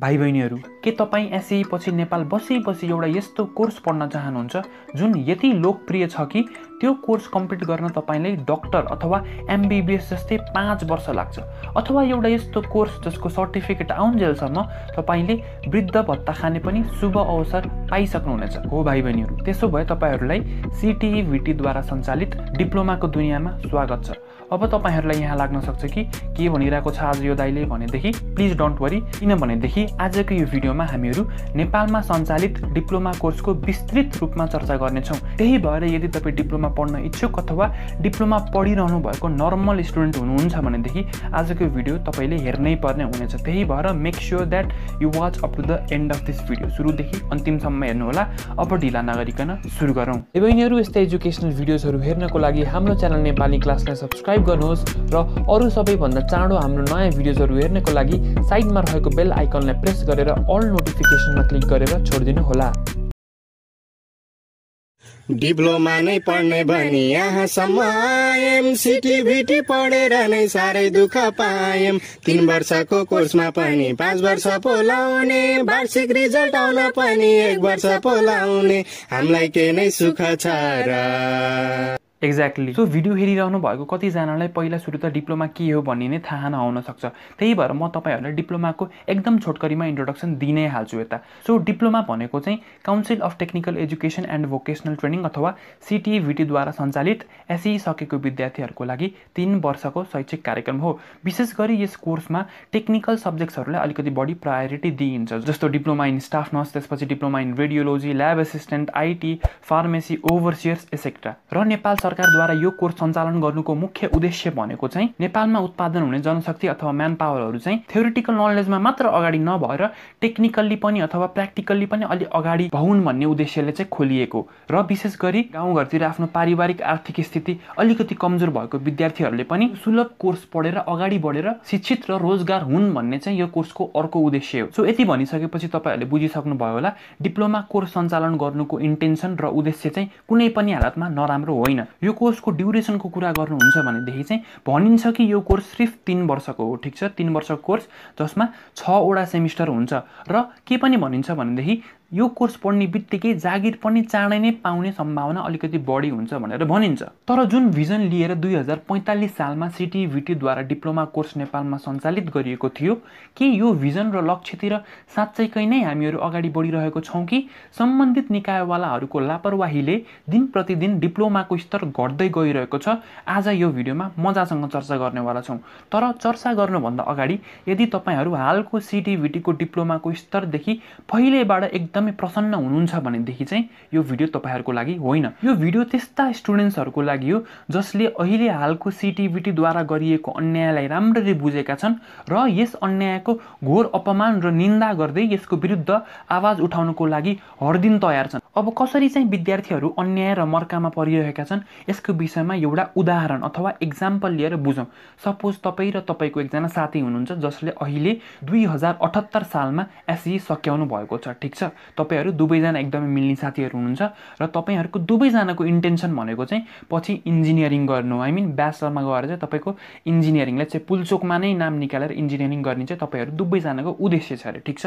भाइ बहिनीहरू के तपाईँ एसई पछि नेपाल बसी बसी एउटा यस्तो कोर्स पढ्न चाहनुहुन्छ जुन यति लोकप्रिय छ कि त्यो कोर्स कम्प्लिट गर्न तपाईँलाई डक्टर अथवा एमबिबिएस जस्तै पाँच वर्ष लाग्छ अथवा एउटा यस्तो कोर्स जसको सर्टिफिकेट आउन्जेलसम्म तपाईँले वृद्ध भत्ता खाने पनि शुभ अवसर पाइसक्नुहुनेछ हो भाइ बहिनीहरू त्यसो भए तपाईँहरूलाई सिटिई भिटीद्वारा सञ्चालित डिप्लोमाको दुनियाँमा स्वागत छ अब तपाईँहरूलाई यहाँ लाग्न सक्छ कि के भनिरहेको छ आज यो दाइले भनेदेखि प्लिज डोन्ट वरी किनभनेदेखि आजको यो भिडियोमा हामीहरू नेपालमा सञ्चालित डिप्लोमा कोर्सको विस्तृत रूपमा चर्चा गर्नेछौँ त्यही भएर यदि तपाईँ डिप्लोमा पढ्न इच्छुक अथवा डिप्लोमा पढिरहनु भएको नर्मल स्टुडेन्ट हुनुहुन्छ भनेदेखि आजको भिडियो तपाईँले हेर्नै पर्ने हुनेछ त्यही भएर make sure that you watch up to the end of this video सुरुदेखि अन्तिमसम्म हेर्नुहोला अब ढिला नगरिकन सुरु गरौँ बहिनीहरू यस्तै एजुकेसनल भिडियोजहरू हेर्नको लागि हाम्रो च्यानल नेपाली क्लासलाई सब्सक्राइब गर्नुहोस् र अरू सबैभन्दा चाँडो हाम्रो नयाँ भिडियोजहरू हेर्नको लागि साइडमा रहेको बेल आइकनलाई प्रेस गरेर अल नोटिफिकेसनमा क्लिक गरेर छोडिदिनु होला डिप्लोमा नै पढ्ने भने यहाँसम्म आएम सिटी भिटी पढेर नै साह्रै दुःख पाएम तिन वर्षको कोर्समा पनि पाँच वर्ष पोलाउने वार्षिक रिजल्ट आउन पनि एक वर्ष पोलाउने हामीलाई के नै सुख छ र एक्ज्याक्टली सो भिडियो हेरिरहनु भएको कतिजनालाई पहिला सुरु त डिप्लोमा के हो भन्ने नै थाहा नहुन सक्छ त्यही भएर म तपाईँहरूलाई डिप्लोमाको एकदम छोटकरीमा इन्ट्रोडक्सन दिनै हाल्छु यता सो डिप्लोमा भनेको चाहिँ council of technical education and vocational training अथवा सिटिभिटीद्वारा e सञ्चालित एसई e e सकेको विद्यार्थीहरूको लागि तिन वर्षको शैक्षिक कार्यक्रम हो विशेष गरी यस कोर्समा टेक्निकल सब्जेक्ट्सहरूलाई अलिकति बढी प्रायोरिटी दिइन्छ जस्तो डिप्लोमा इन स्टाफ नर्स त्यसपछि diploma in radiology lab assistant IT pharmacy overseers etcetera र नेपाल सरकारद्वारा यो कोर्स सञ्चालन गर्नुको मुख्य उद्देश्य भनेको चाहिँ नेपालमा उत्पादन हुने जनशक्ति अथवा म्यान पावरहरू चाहिँ थ्योरिटिकल नलेजमा मात्र अगाडि नभएर टेक्निकल्ली पनि अथवा प्र्याक्टिकल्ली पनि अलि अगाडि भउन् भन्ने उद्देश्यले चाहिँ खोलिएको र विशेष गरी गाउँघरतिर आफ्नो पारिवारिक आर्थिक स्थिति अलिकति कमजोर भएको विद्यार्थीहरूले पनि सुलभ कोर्स पढेर अगाडि बढेर शिक्षित र रोजगार हुन् भन्ने चाहिँ यो कोर्सको अर्को उद्देश्य हो सो यति भनिसकेपछि तपाईँहरूले बुझिसक्नुभयो होला डिप्लोमा कोर्स सञ्चालन गर्नुको इन्टेन्सन र उद्देश्य चाहिँ कुनै पनि हालतमा नराम्रो होइन यो कोर्सको ड्युरेसनको कुरा गर्नुहुन्छ भनेदेखि चाहिँ भनिन्छ कि यो कोर्स सिर्फ तिन वर्षको हो ठिक छ तिन वर्षको कोर्स जसमा छवटा सेमिस्टर हुन्छ र के पनि भनिन्छ भनेदेखि यो कोर्स पढ्ने बित्तिकै जागिर पनि चाँडै नै पाउने सम्भावना अलिकति बढी हुन्छ भनेर भनिन्छ तर जुन भिजन लिएर दुई हजार पैँतालिस सालमा सिटिभिटीद्वारा डिप्लोमा कोर्स नेपालमा सञ्चालित गरिएको थियो के यो भिजन र लक्ष्यतिर साँच्चैकै नै हामीहरू अगाडि बढिरहेको छौँ कि सम्बन्धित निकायवालाहरूको लापरवाहीले दिन प्रतिदिन डिप्लोमाको स्तर घट्दै गइरहेको छ आज यो भिडियोमा मजासँग चर्चा गर्नेवाला छौँ तर चर्चा गर्नुभन्दा अगाडि यदि तपाईँहरू हालको सिटिभिटीको e डिप्लोमाको स्तरदेखि पहिलेबाट एकदम एकदमै प्रसन्न हुनुहुन्छ भनेदेखि चाहिँ यो भिडियो तपाईँहरूको लागि होइन यो भिडियो त्यस्ता स्टुडेन्ट्सहरूको लागि हो जसले अहिले हालको सिटिभिटीद्वारा गरिएको अन्यायलाई राम्ररी बुझेका छन् र यस अन्यायको घोर अपमान र निन्दा गर्दै यसको विरुद्ध आवाज उठाउनको लागि हरदिन तयार छन् अब कसरी चाहिँ विद्यार्थीहरू अन्याय र मर्कामा परिरहेका छन् यसको विषयमा एउटा उदाहरण अथवा इक्जाम्पल लिएर बुझौँ सपोज तपाईँ र तपाईँको एकजना साथी हुनुहुन्छ जसले अहिले दुई हजार अठहत्तर सालमा एसई सक्याउनु भएको छ ठिक छ तपाईँहरू दुवैजना एकदमै मिल्ने साथीहरू हुनुहुन्छ र तपाईँहरूको दुवैजनाको इन्टेन्सन भनेको चाहिँ पछि इन्जिनियरिङ गर्नु आई मिन ब्याचलरमा गएर चाहिँ तपाईँको इन्जिनियरिङलाई चाहिँ पुलचोकमा नै नाम निकालेर इन्जिनियरिङ गर्ने चाहिँ तपाईँहरू दुवैजनाको उद्देश्य छ अरे ठिक छ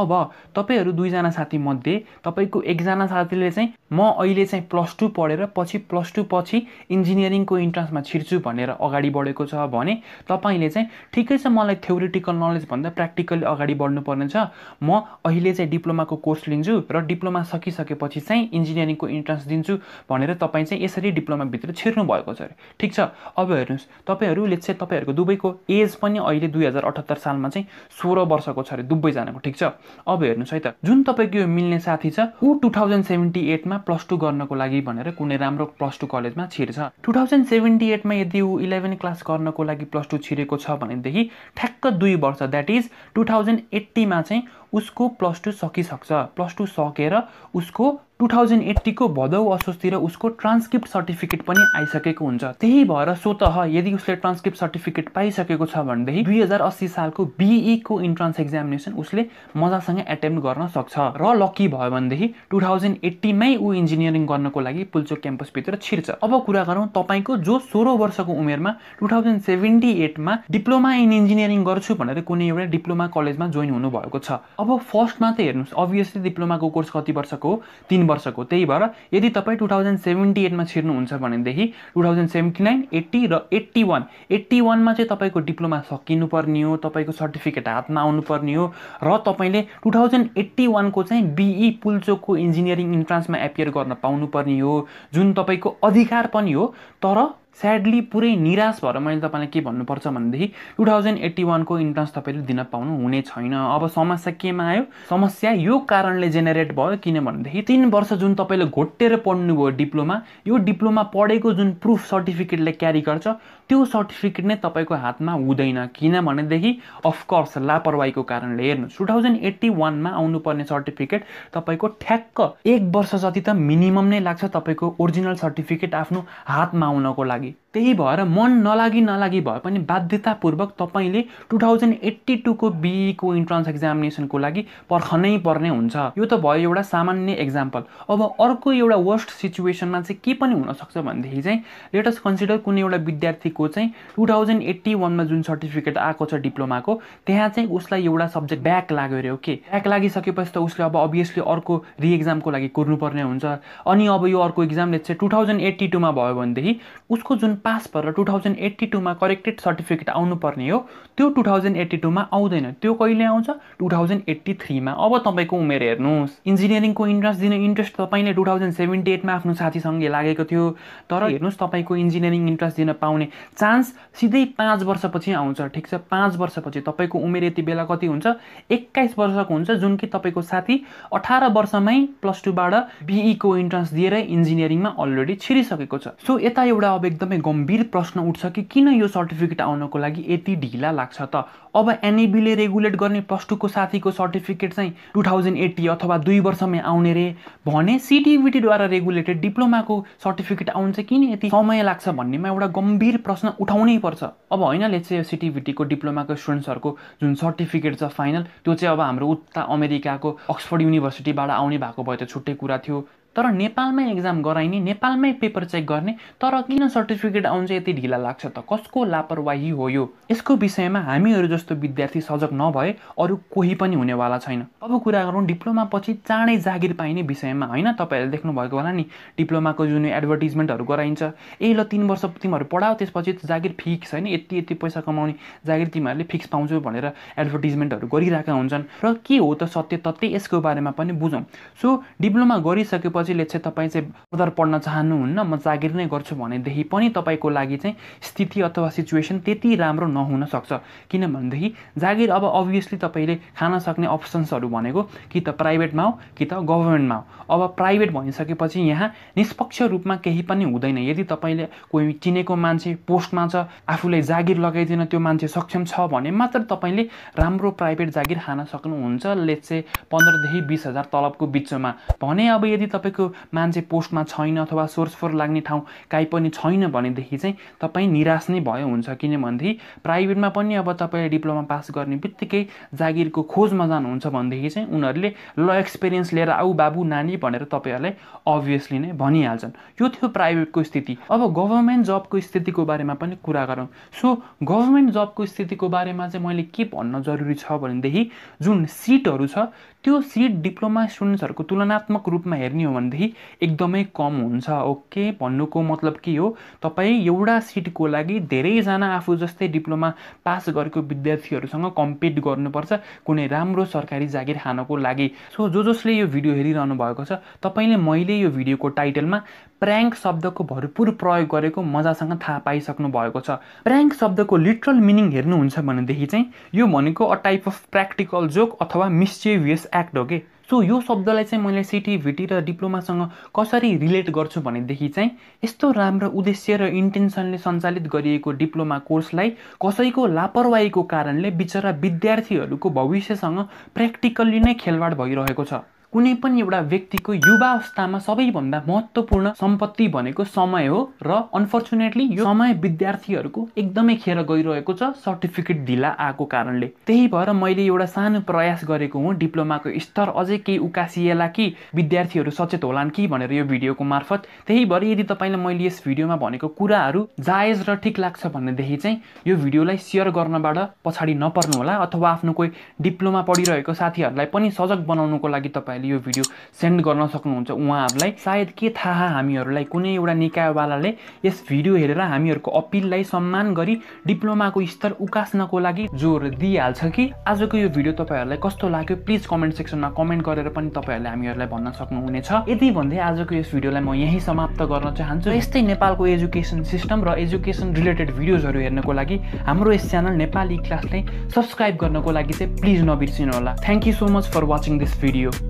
अब तपाईँहरू दुईजना साथीमध्ये तपाईँको एकजना साथीले चाहिँ म अहिले चाहिँ प्लस टू पढेर पछि प्लस टू पछि इन्जिनियरिङको इन्ट्रान्समा छिर्छु भनेर अगाडि बढेको छ भने तपाईँले चाहिँ ठिकै छ मलाई थ्योरिटिकल नलेजभन्दा प्र्याक्टिकल्ली अगाडि बढ्नुपर्ने छ म अहिले चाहिँ डिप्लोमाको कोर्स पोस्ट लिन्छु र डिप्लोमा सकिसकेपछि चाहिँ इन्जिनियरिङको इन्ट्रान्स दिन्छु भनेर तपाईँ चाहिँ यसरी डिप्लोमाभित्र छिर्नु भएको छ अरे ठिक छ अब हेर्नुहोस् तपाईँहरू चाहिँ तपाईँहरूको दुबईको एज पनि अहिले दुई हजार अठहत्तर सालमा चाहिँ सोह्र वर्षको छ अरे दुबईजनाको ठिक छ अब हेर्नुहोस् है त जुन तपाईँको यो मिल्ने साथी छ ऊ टु थाउजन्ड सेभेन्टी एटमा प्लस टू गर्नको लागि भनेर कुनै राम्रो प्लस टू कलेजमा छिर्छ टु थाउजन्ड सेभेन्टी एटमा यदि ऊ इलेभेन क्लास गर्नको लागि प्लस टू छिरेको छ भनेदेखि ठ्याक्क दुई वर्ष द्याट इज टु थाउजन्ड एट्टीमा चाहिँ उसको प्लस टू सकिसक्छ प्लस टू सकेर उसको टु थाउजन्ड एट्टीको भदौ असोजतिर उसको ट्रान्सक्रिप्ट सर्टिफिकेट पनि आइसकेको हुन्छ त्यही भएर स्वत यदि उसले ट्रान्सक्रिप्ट सर्टिफिकेट पाइसकेको छ भनेदेखि दुई हजार अस्सी सालको बिईको इन्ट्रान्स एक्जामिनेसन उसले मजासँग एटेम्प गर्न सक्छ र लकी भयो भनेदेखि टु थाउजन्ड एट्टीमै ऊ इन्जिनियरिङ गर्नको लागि पुल्चोक क्याम्पसभित्र छिर्छ अब कुरा गरौँ तपाईँको जो सोह्र वर्षको उमेरमा टु थाउजन्ड सेभेन्टी एटमा डिप्लोमा इन इन्जिनियरिङ गर्छु भनेर कुनै एउटा डिप्लोमा कलेजमा जोइन हुनुभएको छ अब फर्स्टमा त हेर्नुहोस् अभियसली डिप्लोमाको कोर्स कति वर्षको हो तिन वर्षको त्यही भएर यदि तपाईँ टु थाउजन्ड सेभेन्टी एटमा छिर्नुहुन्छ भनेदेखि two thousand seventy nine eighty र एट्टी वान एट्टी वानमा चाहिँ तपाईँको डिप्लोमा सकिनुपर्ने हो तपाईँको सर्टिफिकेट हातमा आउनुपर्ने हो र तपाईँले टु थाउजन्ड एट्टी वानको चाहिँ बिई e पुल्चोकको इन्जिनियरिङ इन्ट्रान्समा एपियर गर्न पाउनुपर्ने हो जुन तपाईँको अधिकार पनि हो तर स्याडली पुरै निराश भएर मैले तपाईँलाई के भन्नुपर्छ भनेदेखि टु थाउजन्ड एट्टी वानको इन्ट्रान्स तपाईँले दिन पाउनु हुने छैन अब समस्या केमा आयो समस्या यो कारणले जेनेरेट भयो किनभनेदेखि तिन वर्ष जुन तपाईँले घोटेर पढ्नुभयो डिप्लोमा यो डिप्लोमा पढेको जुन प्रुफ सर्टिफिकेटले क्यारी गर्छ त्यो सर्टिफिकेट नै तपाईँको हातमा हुँदैन किनभनेदेखि अफकोर्स लापरवाहीको कारणले हेर्नुहोस् टु थाउजन्ड एट्टी वानमा आउनुपर्ने सर्टिफिकेट तपाईँको ठ्याक्क एक वर्ष जति त मिनिमम नै लाग्छ तपाईँको ओरिजिनल सर्टिफिकेट आफ्नो हातमा आउनको लागि আমি त्यही भएर मन नलागी नलागी भए पनि बाध्यतापूर्वक तपाईँले टु थाउजन्ड एट्टी टूको बिईको इन्ट्रान्स एक्जामिनेसनको लागि पर्खनै पर्ने हुन्छ यो त भयो एउटा सामान्य एक्जाम्पल अब अर्को एउटा वर्स्ट सिचुएसनमा चाहिँ के पनि हुनसक्छ भनेदेखि चाहिँ लेटेस्ट कन्सिडर कुनै एउटा विद्यार्थीको चाहिँ टु थाउजन्ड एट्टी वानमा जुन सर्टिफिकेट आएको छ डिप्लोमाको त्यहाँ चाहिँ उसलाई एउटा सब्जेक्ट ब्याक लाग्यो अरे ओके ब्याक लागिसकेपछि त उसले अब अभियसली अर्को रिएक्जामको लागि कुर्नुपर्ने हुन्छ अनि अब यो अर्को इक्जाम लेट चाहिँ टु थाउजन्ड एट्टी टूमा भयो भनेदेखि उसको जुन पास भएर टु थाउजन्ड एट्टी टूमा करेक्टेड सर्टिफिकेट आउनुपर्ने हो त्यो टु थाउजन्ड एट्टी टूमा आउँदैन त्यो कहिले आउँछ टु थाउजन्ड एट्टी थ्रीमा अब तपाईँको उमेर हेर्नुहोस् इन्जिनियरिङको इन्ट्रेस्ट दिने इन्ट्रेस्ट तपाईँले टु थाउजन्ड सेभेन्टी एटमा आफ्नो साथीसँगै लागेको थियो तर हेर्नुहोस् तपाईँको इन्जिनियरिङ इन्ट्रेस्ट दिन पाउने चान्स सिधै पाँच वर्षपछि आउँछ ठिक छ पाँच वर्षपछि तपाईँको उमेर यति बेला कति हुन्छ एक्काइस वर्षको हुन्छ जुन कि तपाईँको साथी अठार वर्षमै प्लस टूबाट बिईको इन्ट्रेन्स दिएर इन्जिनियरिङमा अलरेडी छिरिसकेको छ सो यता एउटा अब एकदमै गम्भीर प्रश्न उठ्छ कि किन यो सर्टिफिकेट आउनको लागि यति ढिला लाग्छ त अब एनएबीले रेगुलेट गर्ने प्लस टूको साथीको सर्टिफिकेट चाहिँ टु थाउजन्ड एट्टी अथवा दुई वर्षमै आउने रे भने सिटिभिटीद्वारा e रेगुलेटेड डिप्लोमाको सर्टिफिकेट आउनु चाहिँ किन यति समय लाग्छ भन्नेमा एउटा गम्भीर प्रश्न उठाउनै पर्छ अब होइन ले चाहिँ सिटिभिटीको डिप्लोमाको स्टुडेन्ट्सहरूको जुन सर्टिफिकेट छ फाइनल त्यो चाहिँ अब हाम्रो उता अमेरिकाको अक्सफोर्ड युनिभर्सिटीबाट आउने भएको भए त छुट्टै कुरा थियो तर नेपालमै एक्जाम गराइने नेपालमै पेपर चेक गर्ने तर किन सर्टिफिकेट आउँछ यति ढिला लाग्छ त कसको लापरवाही हो यो यसको विषयमा हामीहरू जस्तो विद्यार्थी सजग नभए अरू कोही पनि हुनेवाला छैन अब कुरा गरौँ डिप्लोमा पछि चाँडै जागिर पाइने विषयमा होइन तपाईँहरूले देख्नुभएको होला नि डिप्लोमाको जुन एडभर्टिजमेन्टहरू गराइन्छ ए ल तिन वर्ष तिमीहरू पढाओ त्यसपछि जागिर फिक्स होइन यति यति पैसा कमाउने जागिर तिमीहरूले फिक्स पाउँछौ भनेर एडभर्टिजमेन्टहरू गरिरहेका हुन्छन् र के हो त सत्य तत्त्व यसको बारेमा पनि बुझौँ सो डिप्लोमा गरिसकेपछि त्यसपछि चाहिँ तपाईँ चाहिँ उधार पढ्न चाहनुहुन्न म जागिर नै गर्छु भनेदेखि पनि तपाईँको लागि चाहिँ स्थिति अथवा सिचुएसन त्यति राम्रो नहुन सक्छ किनभनेदेखि जागिर अब अभियसली तपाईँले खान सक्ने अप्सन्सहरू भनेको कि त प्राइभेटमा हो कि त गभर्मेन्टमा हो अब प्राइभेट भनिसकेपछि यहाँ निष्पक्ष रूपमा केही पनि हुँदैन यदि तपाईँले कोही चिनेको मान्छे पोस्टमा छ आफूलाई जागिर लगाइदिन त्यो मान्छे सक्षम छ भने मात्र तपाईँले राम्रो प्राइभेट जागिर खान सक्नुहुन्छ लेट्से पन्ध्रदेखि बिस हजार तलबको बिचमा भने अब यदि तपाईँको तपाईँको मान्छे पोस्टमा छैन अथवा सोर्स फोर लाग्ने ठाउँ काहीँ पनि छैन भनेदेखि चाहिँ तपाईँ निराश नै भयो हुन्छ किनभनेदेखि प्राइभेटमा पनि अब तपाईँले डिप्लोमा पास गर्ने बित्तिकै जागिरको खोजमा जानुहुन्छ भनेदेखि चाहिँ उनीहरूले ल एक्सपिरियन्स लिएर आऊ बाबु नानी भनेर तपाईँहरूलाई अभियसली नै भनिहाल्छन् यो थियो प्राइभेटको स्थिति अब गभर्मेन्ट जबको स्थितिको बारेमा पनि कुरा गरौँ सो गभर्मेन्ट जबको स्थितिको बारेमा चाहिँ मैले के भन्न जरुरी छ भनेदेखि जुन सिटहरू छ त्यो सिट डिप्लोमा स्टुडेन्ट्सहरूको तुलनात्मक रूपमा हेर्ने हो भनेदेखि एकदमै कम हुन्छ ओके भन्नुको मतलब के हो तपाईँ एउटा सिटको लागि धेरैजना आफू जस्तै डिप्लोमा पास गरेको विद्यार्थीहरूसँग कम्पिट गर्नुपर्छ कुनै राम्रो सरकारी जागिर खानको लागि सो जो जसले यो भिडियो हेरिरहनु भएको छ तपाईँले मैले यो भिडियोको टाइटलमा प्र्याङ्क शब्दको भरपूर प्रयोग गरेको मजासँग थाहा पाइसक्नु भएको छ प्र्याङ्क शब्दको लिटरल मिनिङ हेर्नुहुन्छ भनेदेखि चाहिँ यो भनेको a type of practical joke अथवा मिस्चेभियस एक्ट हो कि सो यो शब्दलाई चाहिँ मैले सिटिभिटी र डिप्लोमासँग कसरी रिलेट गर्छु भनेदेखि चाहिँ यस्तो राम्रो उद्देश्य र इन्टेन्सनले सञ्चालित गरिएको डिप्लोमा कोर्सलाई कसैको लापरवाहीको कारणले बिचरा विद्यार्थीहरूको भविष्यसँग प्र्याक्टिकल्ली नै खेलवाड भइरहेको छ कुनै पनि एउटा व्यक्तिको युवा अवस्थामा सबैभन्दा महत्त्वपूर्ण सम्पत्ति भनेको समय हो र अनफर्चुनेटली यो समय विद्यार्थीहरूको एकदमै खेर गइरहेको छ सर्टिफिकेट ढिला आएको कारणले त्यही भएर मैले एउटा सानो प्रयास गरेको हुँ डिप्लोमाको स्तर अझै केही उकासिएला कि विद्यार्थीहरू सचेत होलान् कि भनेर यो भिडियोको मार्फत त्यही भएर यदि तपाईँलाई मैले यस भिडियोमा भनेको कुराहरू जायज र ठिक लाग्छ भनेदेखि चाहिँ यो भिडियोलाई सेयर गर्नबाट पछाडि नपर्नुहोला अथवा आफ्नो कोही डिप्लोमा पढिरहेको साथीहरूलाई पनि सजग बनाउनुको लागि तपाईँ तपाईँले यो भिडियो सेन्ड गर्न सक्नुहुन्छ उहाँहरूलाई सायद के थाहा हामीहरूलाई कुनै एउटा निकायवालाले यस भिडियो हेरेर हामीहरूको अपिललाई सम्मान गरी डिप्लोमाको स्तर उकास्नको लागि जोर दिइहाल्छ कि आजको यो भिडियो तपाईँहरूलाई कस्तो लाग्यो प्लिज कमेन्ट सेक्सनमा कमेन्ट गरेर पनि तपाईँहरूले हामीहरूलाई भन्न सक्नुहुनेछ यति भन्दै आजको यस भिडियोलाई म यहीँ समाप्त गर्न चाहन्छु यस्तै नेपालको एजुकेसन सिस्टम र एजुकेसन रिलेटेड भिडियोजहरू हेर्नको लागि हाम्रो यस च्यानल नेपाली क्लासलाई सब्सक्राइब गर्नको लागि चाहिँ प्लिज नबिर्सिनु होला thank you so much for watching this video